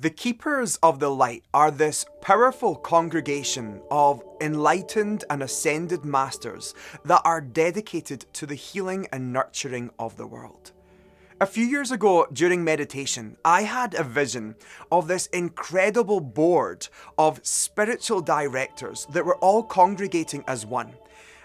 The Keepers of the Light are this powerful congregation of enlightened and ascended masters that are dedicated to the healing and nurturing of the world. A few years ago, during meditation, I had a vision of this incredible board of spiritual directors that were all congregating as one.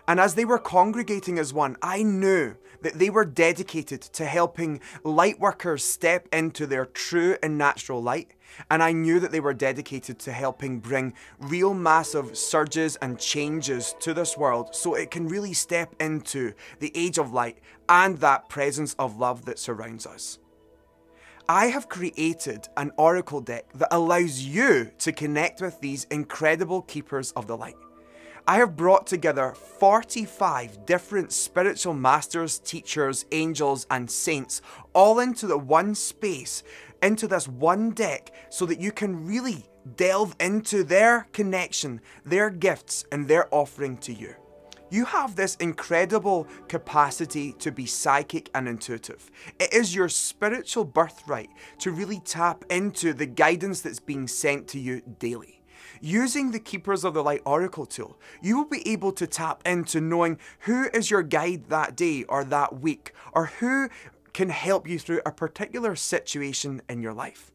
And as they were congregating as one, I knew that they were dedicated to helping light workers step into their true and natural light. And I knew that they were dedicated to helping bring real massive surges and changes to this world so it can really step into the age of light and that presence of love that surrounds us. I have created an oracle deck that allows you to connect with these incredible keepers of the light. I have brought together 45 different spiritual masters, teachers, angels, and saints all into the one space, into this one deck, so that you can really delve into their connection, their gifts, and their offering to you. You have this incredible capacity to be psychic and intuitive. It is your spiritual birthright to really tap into the guidance that's being sent to you daily. Using the Keepers of the Light Oracle tool, you will be able to tap into knowing who is your guide that day or that week, or who can help you through a particular situation in your life.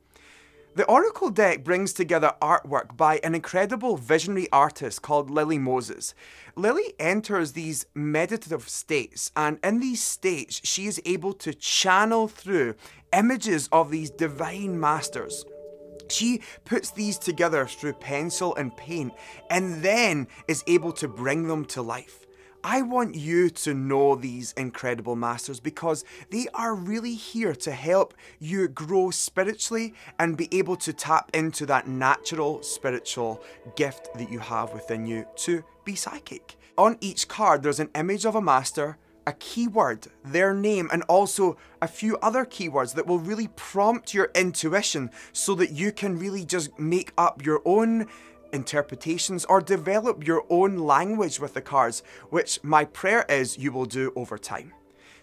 The Oracle deck brings together artwork by an incredible visionary artist called Lily Moses. Lily enters these meditative states, and in these states, she is able to channel through images of these divine masters. She puts these together through pencil and paint and then is able to bring them to life. I want you to know these incredible masters because they are really here to help you grow spiritually and be able to tap into that natural spiritual gift that you have within you to be psychic. On each card, there's an image of a master, a keyword, their name, and also a few other keywords that will really prompt your intuition so that you can really just make up your own interpretations or develop your own language with the cards, which my prayer is you will do over time.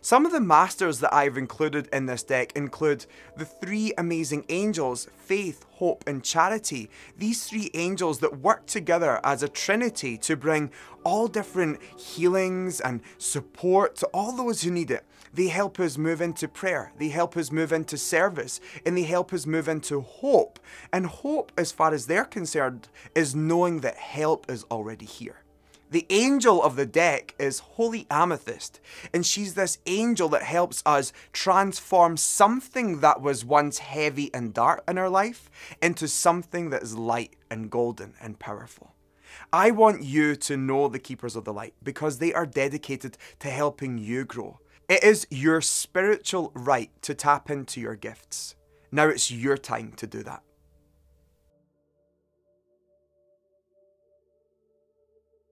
Some of the masters that I've included in this deck include the three amazing angels, faith, hope and charity. These three angels that work together as a trinity to bring all different healings and support to all those who need it. They help us move into prayer, they help us move into service, and they help us move into hope. And hope, as far as they're concerned, is knowing that help is already here. The angel of the deck is Holy Amethyst, and she's this angel that helps us transform something that was once heavy and dark in our life into something that is light and golden and powerful. I want you to know the Keepers of the Light because they are dedicated to helping you grow. It is your spiritual right to tap into your gifts. Now it's your time to do that.